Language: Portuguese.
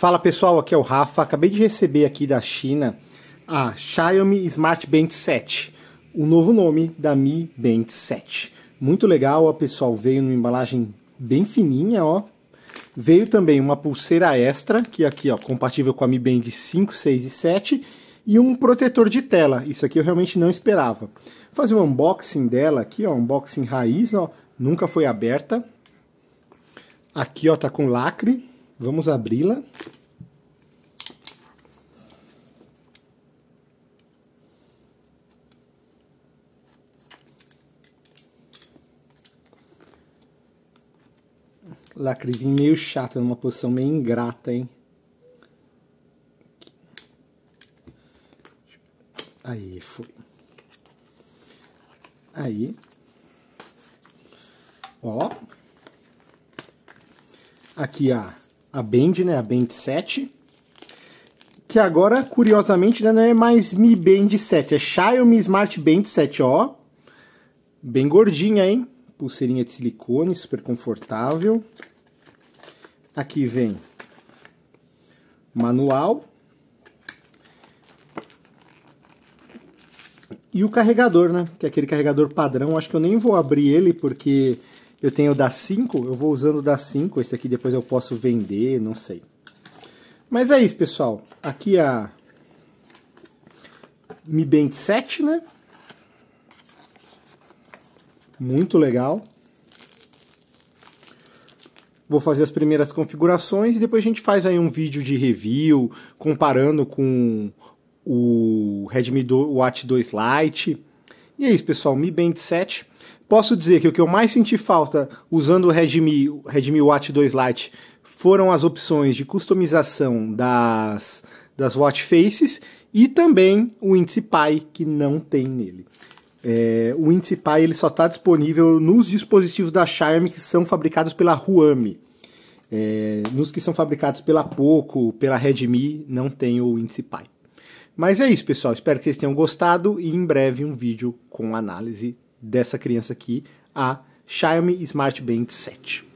Fala pessoal, aqui é o Rafa. Acabei de receber aqui da China a Xiaomi Smart Band 7, o novo nome da Mi Band 7. Muito legal, ó, pessoal, veio numa embalagem bem fininha, ó. Veio também uma pulseira extra, que aqui, ó, compatível com a Mi Band 5, 6 e 7, e um protetor de tela. Isso aqui eu realmente não esperava. Vou fazer um unboxing dela aqui, ó, unboxing raiz, ó, nunca foi aberta. Aqui, ó, tá com lacre. Vamos abri-la. lacrezinho meio chato, numa posição meio ingrata, hein? Aí, foi. Aí. Ó. Aqui a, a Bend, né? A Bend 7. Que agora, curiosamente, né, não é mais Mi Band 7. É Xiaomi Smart Band 7, ó. Bem gordinha, hein? Pulseirinha de silicone, super confortável. Aqui vem manual e o carregador, né? Que é aquele carregador padrão. Acho que eu nem vou abrir ele porque eu tenho o da 5, eu vou usando o da 5. Esse aqui depois eu posso vender, não sei. Mas é isso, pessoal. Aqui é a Mi Band 7, né? Muito legal vou fazer as primeiras configurações e depois a gente faz aí um vídeo de review comparando com o Redmi Watch 2 Lite. E é isso, pessoal, Mi Band 7. Posso dizer que o que eu mais senti falta usando o Redmi, Redmi Watch 2 Lite foram as opções de customização das, das watch faces e também o índice Pi que não tem nele. É, o índice Pi ele só está disponível nos dispositivos da Xiaomi que são fabricados pela Huami. É, nos que são fabricados pela Poco, pela Redmi, não tem o índice Pi, Mas é isso, pessoal. Espero que vocês tenham gostado e em breve um vídeo com análise dessa criança aqui, a Xiaomi Smart Band 7.